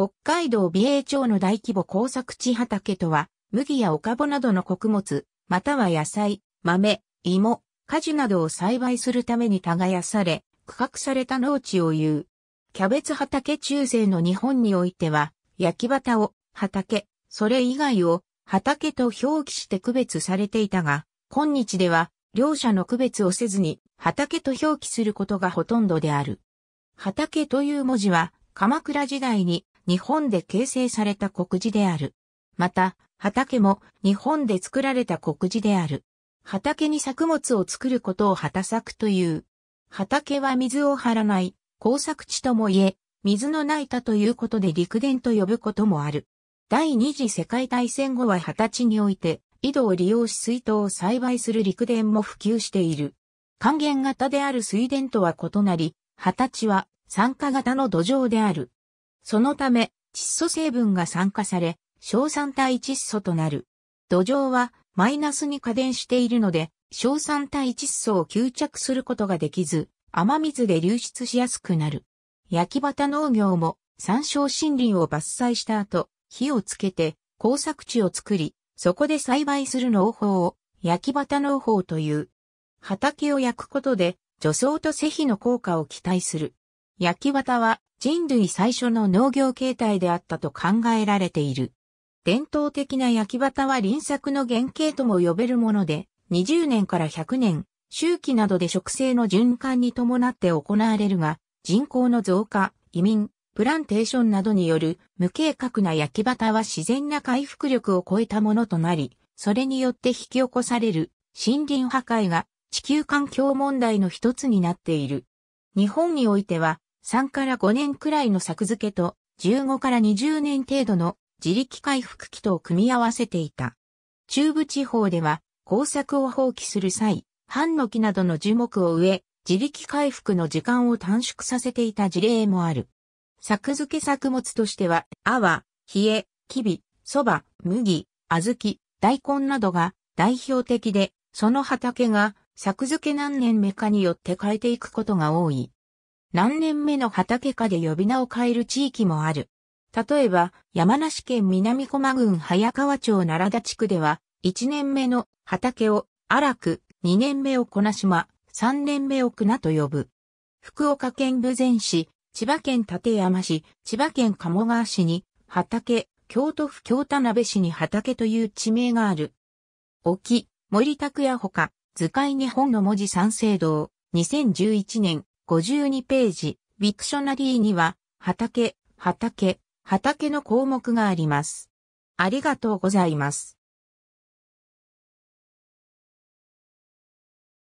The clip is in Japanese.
北海道美瑛町の大規模工作地畑とは、麦やかぼなどの穀物、または野菜、豆、芋、果樹などを栽培するために耕され、区画された農地を言う。キャベツ畑中世の日本においては、焼き畑を畑、それ以外を畑と表記して区別されていたが、今日では両者の区別をせずに畑と表記することがほとんどである。畑という文字は、鎌倉時代に日本で形成された国字である。また、畑も日本で作られた国字である。畑に作物を作ることを畑作という。畑は水を張らない耕作地ともいえ、水のない田ということで陸田と呼ぶこともある。第二次世界大戦後は畑十歳において、井戸を利用し水筒を栽培する陸田も普及している。還元型である水田とは異なり、畑十歳は酸化型の土壌である。そのため、窒素成分が酸化され、硝酸体窒素となる。土壌はマイナスに加電しているので、硝酸体窒素を吸着することができず、雨水で流出しやすくなる。焼き畑農業も山椒森林を伐採した後、火をつけて工作地を作り、そこで栽培する農法を焼き畑農法という。畑を焼くことで除草と施肥の効果を期待する。焼き綿は人類最初の農業形態であったと考えられている。伝統的な焼き綿は輪作の原型とも呼べるもので、20年から100年、周期などで植生の循環に伴って行われるが、人口の増加、移民、プランテーションなどによる無計画な焼き畑は自然な回復力を超えたものとなり、それによって引き起こされる森林破壊が地球環境問題の一つになっている。日本においては3から5年くらいの作付けと、15から20年程度の自力回復期とを組み合わせていた。中部地方では、工作を放棄する際、ハの木などの樹木を植え、自力回復の時間を短縮させていた事例もある。作付け作物としては、アワ、ヒエ、キビ、蕎麦、麦、小豆、大根などが代表的で、その畑が作付け何年目かによって変えていくことが多い。何年目の畑かで呼び名を変える地域もある。例えば、山梨県南駒郡早川町奈良田地区では、1年目の畑を荒く、2年目を小名島、3年目を船と呼ぶ。福岡県豊前市、千葉県館山市、千葉県鴨川市に畑、京都府京田辺市に畑という地名がある。沖、森拓也ほか、図解日本の文字三聖堂、2011年、52ページ、ビクショナリーには、畑、畑、畑の項目があります。ありがとうございます。